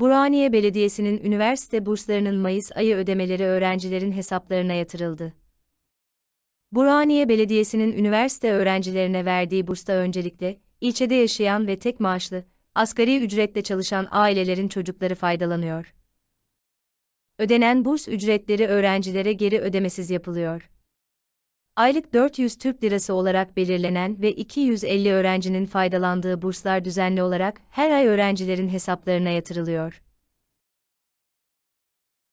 Burhaniye Belediyesi'nin üniversite burslarının Mayıs ayı ödemeleri öğrencilerin hesaplarına yatırıldı. Burhaniye Belediyesi'nin üniversite öğrencilerine verdiği bursta öncelikle, ilçede yaşayan ve tek maaşlı, asgari ücretle çalışan ailelerin çocukları faydalanıyor. Ödenen burs ücretleri öğrencilere geri ödemesiz yapılıyor aylık 400 Türk Lirası olarak belirlenen ve 250 öğrencinin faydalandığı burslar düzenli olarak her ay öğrencilerin hesaplarına yatırılıyor.